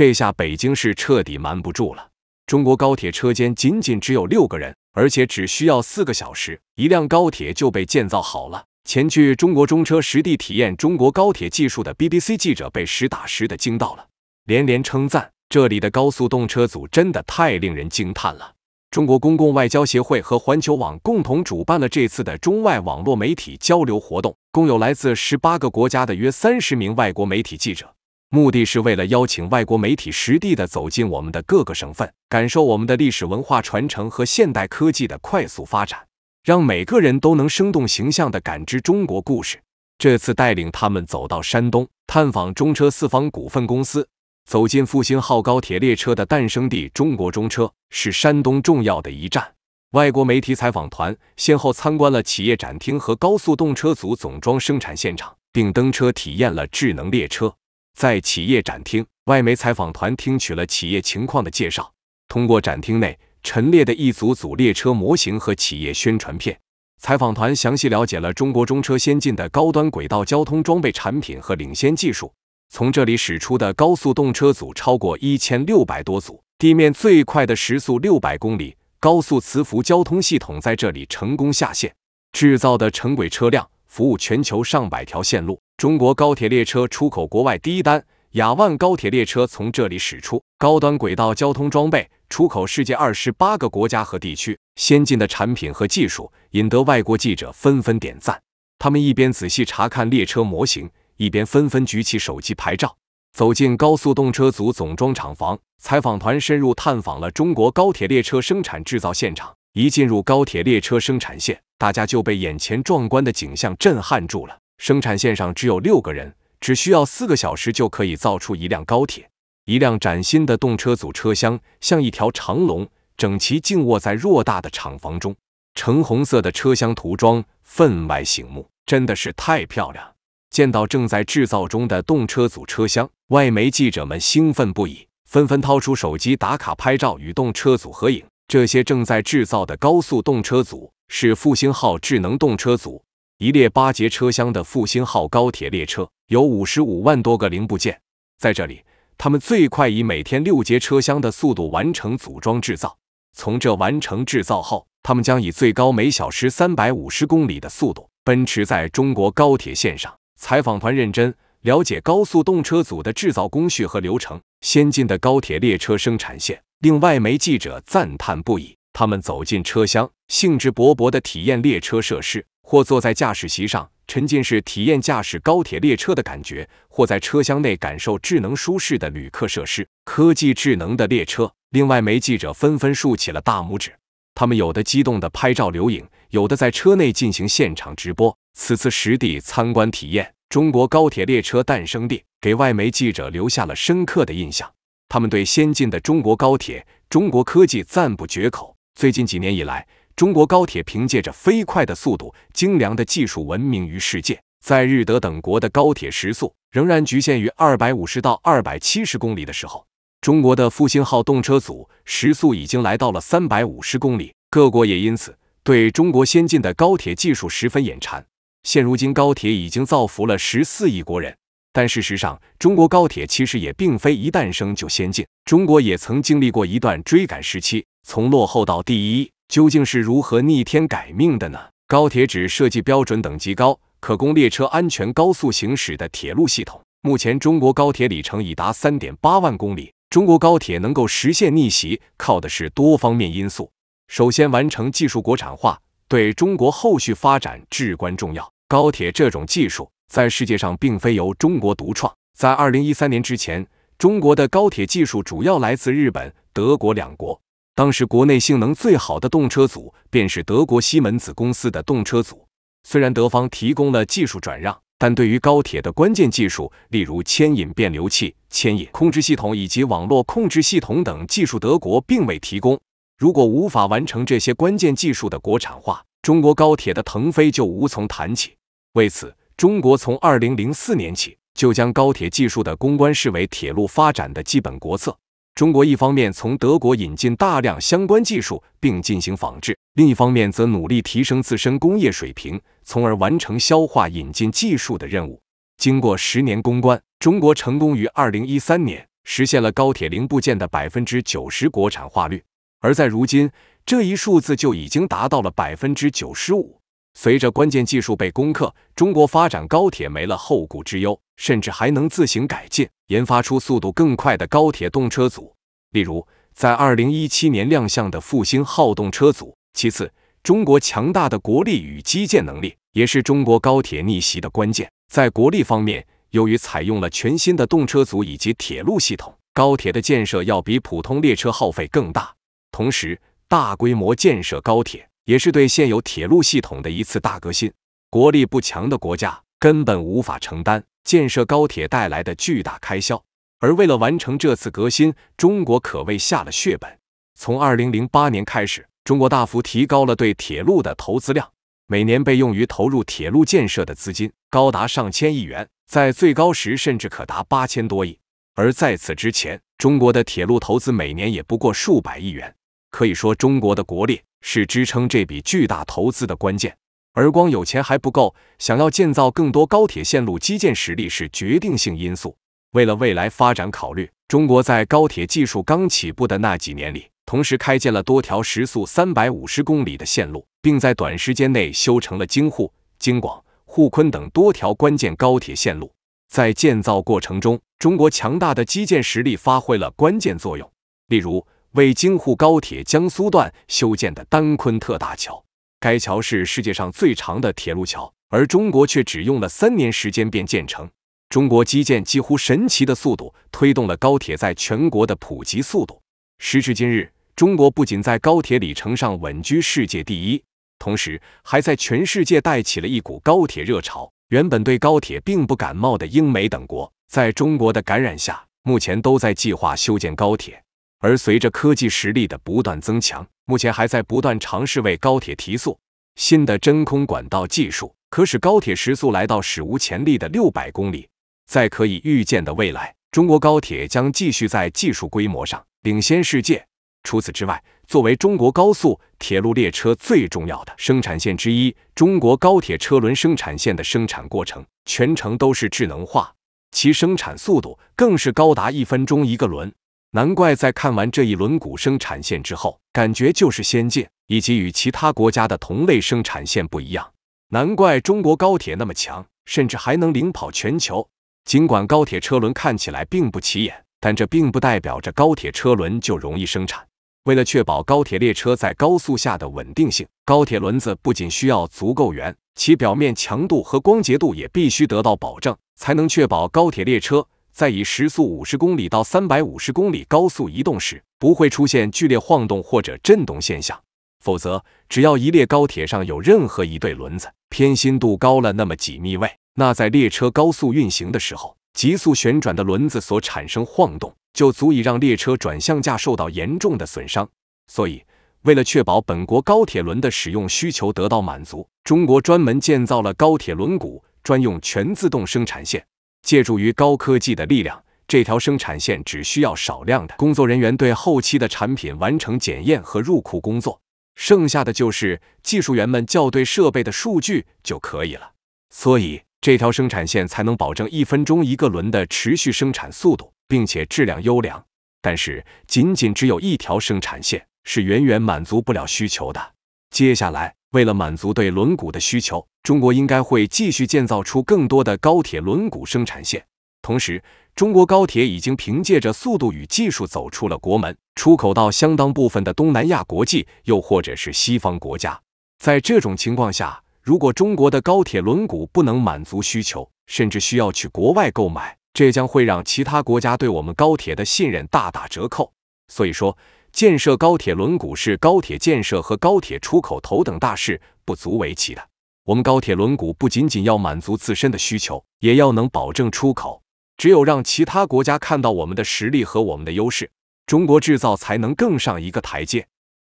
这下北京市彻底瞒不住了。中国高铁车间仅仅只有六个人，而且只需要四个小时，一辆高铁就被建造好了。前去中国中车实地体验中国高铁技术的 BBC 记者被实打实的惊到了，连连称赞这里的高速动车组真的太令人惊叹了。中国公共外交协会和环球网共同主办了这次的中外网络媒体交流活动，共有来自十八个国家的约三十名外国媒体记者。目的是为了邀请外国媒体实地的走进我们的各个省份，感受我们的历史文化传承和现代科技的快速发展，让每个人都能生动形象的感知中国故事。这次带领他们走到山东，探访中车四方股份公司，走进复兴号高铁列车的诞生地。中国中车是山东重要的一站。外国媒体采访团先后参观了企业展厅和高速动车组总装生产现场，并登车体验了智能列车。在企业展厅，外媒采访团听取了企业情况的介绍。通过展厅内陈列的一组组列车模型和企业宣传片，采访团详细了解了中国中车先进的高端轨道交通装备产品和领先技术。从这里驶出的高速动车组超过一千六百多组，地面最快的时速六百公里，高速磁浮交通系统在这里成功下线，制造的城轨车辆。服务全球上百条线路，中国高铁列车出口国外第一单。雅万高铁列车从这里驶出，高端轨道交通装备出口世界二十八个国家和地区，先进的产品和技术引得外国记者纷纷点赞。他们一边仔细查看列车模型，一边纷纷举起手机拍照。走进高速动车组总装厂房，采访团深入探访了中国高铁列车生产制造现场。一进入高铁列车生产线，大家就被眼前壮观的景象震撼住了。生产线上只有六个人，只需要四个小时就可以造出一辆高铁。一辆崭新的动车组车厢像一条长龙，整齐静卧在偌大的厂房中。橙红色的车厢涂装分外醒目，真的是太漂亮！见到正在制造中的动车组车厢，外媒记者们兴奋不已，纷纷掏出手机打卡拍照，与动车组合影。这些正在制造的高速动车组是复兴号智能动车组，一列八节车厢的复兴号高铁列车有五十五万多个零部件，在这里，他们最快以每天六节车厢的速度完成组装制造。从这完成制造后，他们将以最高每小时三百五十公里的速度奔驰在中国高铁线上。采访团认真了解高速动车组的制造工序和流程，先进的高铁列车生产线。令外媒记者赞叹不已。他们走进车厢，兴致勃勃地体验列车设施，或坐在驾驶席上沉浸式体验驾驶高铁列车的感觉，或在车厢内感受智能舒适的旅客设施、科技智能的列车。外媒记者纷纷竖起了大拇指。他们有的激动地拍照留影，有的在车内进行现场直播。此次实地参观体验中国高铁列车诞生地，给外媒记者留下了深刻的印象。他们对先进的中国高铁、中国科技赞不绝口。最近几年以来，中国高铁凭借着飞快的速度、精良的技术闻名于世界。在日德等国的高铁时速仍然局限于二百五十到二百七十公里的时候，中国的复兴号动车组时速已经来到了三百五十公里。各国也因此对中国先进的高铁技术十分眼馋。现如今，高铁已经造福了十四亿国人。但事实上，中国高铁其实也并非一诞生就先进。中国也曾经历过一段追赶时期，从落后到第一，究竟是如何逆天改命的呢？高铁指设计标准等级高、可供列车安全高速行驶的铁路系统。目前，中国高铁里程已达3.8万公里。中国高铁能够实现逆袭，靠的是多方面因素。首先，完成技术国产化，对中国后续发展至关重要。高铁这种技术。在世界上并非由中国独创。在二零一三年之前，中国的高铁技术主要来自日本、德国两国。当时，国内性能最好的动车组便是德国西门子公司的动车组。虽然德方提供了技术转让，但对于高铁的关键技术，例如牵引变流器、牵引控制系统以及网络控制系统等技术，德国并未提供。如果无法完成这些关键技术的国产化，中国高铁的腾飞就无从谈起。为此，中国从二零零四年起就将高铁技术的攻关视为铁路发展的基本国策。中国一方面从德国引进大量相关技术并进行仿制，另一方面则努力提升自身工业水平，从而完成消化引进技术的任务。经过十年攻关，中国成功于二零一三年实现了高铁零部件的百分之九十国产化率，而在如今，这一数字就已经达到了百分之九十五。随着关键技术被攻克，中国发展高铁没了后顾之忧，甚至还能自行改进，研发出速度更快的高铁动车组，例如在二零一七年亮相的复兴号动车组。其次，中国强大的国力与基建能力也是中国高铁逆袭的关键。在国力方面，由于采用了全新的动车组以及铁路系统，高铁的建设要比普通列车耗费更大，同时大规模建设高铁。也是对现有铁路系统的一次大革新。国力不强的国家根本无法承担建设高铁带来的巨大开销。而为了完成这次革新，中国可谓下了血本。从二零零八年开始，中国大幅提高了对铁路的投资量，每年被用于投入铁路建设的资金高达上千亿元，在最高时甚至可达八千多亿。而在此之前，中国的铁路投资每年也不过数百亿元。可以说，中国的国力。是支撑这笔巨大投资的关键，而光有钱还不够，想要建造更多高铁线路，基建实力是决定性因素。为了未来发展考虑，中国在高铁技术刚起步的那几年里，同时开建了多条时速三百五十公里的线路，并在短时间内修成了京沪、京广、沪昆等多条关键高铁线路。在建造过程中，中国强大的基建实力发挥了关键作用，例如。为京沪高铁江苏段修建的丹昆特大桥，该桥是世界上最长的铁路桥，而中国却只用了三年时间便建成。中国基建几乎神奇的速度，推动了高铁在全国的普及速度。时至今日，中国不仅在高铁里程上稳居世界第一，同时还在全世界带起了一股高铁热潮。原本对高铁并不感冒的英美等国，在中国的感染下，目前都在计划修建高铁。而随着科技实力的不断增强，目前还在不断尝试为高铁提速。新的真空管道技术可使高铁时速来到史无前例的六百公里。在可以预见的未来，中国高铁将继续在技术规模上领先世界。除此之外，作为中国高速铁路列车最重要的生产线之一，中国高铁车轮生产线的生产过程全程都是智能化，其生产速度更是高达一分钟一个轮。难怪在看完这一轮毂生产线之后，感觉就是仙界以及与其他国家的同类生产线不一样。难怪中国高铁那么强，甚至还能领跑全球。尽管高铁车轮看起来并不起眼，但这并不代表着高铁车轮就容易生产。为了确保高铁列车在高速下的稳定性，高铁轮子不仅需要足够圆，其表面强度和光洁度也必须得到保证，才能确保高铁列车。在以时速五十公里到三百五十公里高速移动时，不会出现剧烈晃动或者震动现象。否则，只要一列高铁上有任何一对轮子偏心度高了那么几密位，那在列车高速运行的时候，急速旋转的轮子所产生晃动，就足以让列车转向架受到严重的损伤。所以，为了确保本国高铁轮的使用需求得到满足，中国专门建造了高铁轮毂专用全自动生产线。借助于高科技的力量，这条生产线只需要少量的工作人员对后期的产品完成检验和入库工作，剩下的就是技术员们校对设备的数据就可以了。所以，这条生产线才能保证一分钟一个轮的持续生产速度，并且质量优良。但是，仅仅只有一条生产线是远远满足不了需求的。接下来，为了满足对轮毂的需求。中国应该会继续建造出更多的高铁轮毂生产线，同时，中国高铁已经凭借着速度与技术走出了国门，出口到相当部分的东南亚国际，又或者是西方国家。在这种情况下，如果中国的高铁轮毂不能满足需求，甚至需要去国外购买，这将会让其他国家对我们高铁的信任大打折扣。所以说，建设高铁轮毂是高铁建设和高铁出口头等大事，不足为奇的。我们高铁轮毂不仅仅要满足自身的需求，也要能保证出口。只有让其他国家看到我们的实力和我们的优势，中国制造才能更上一个台阶。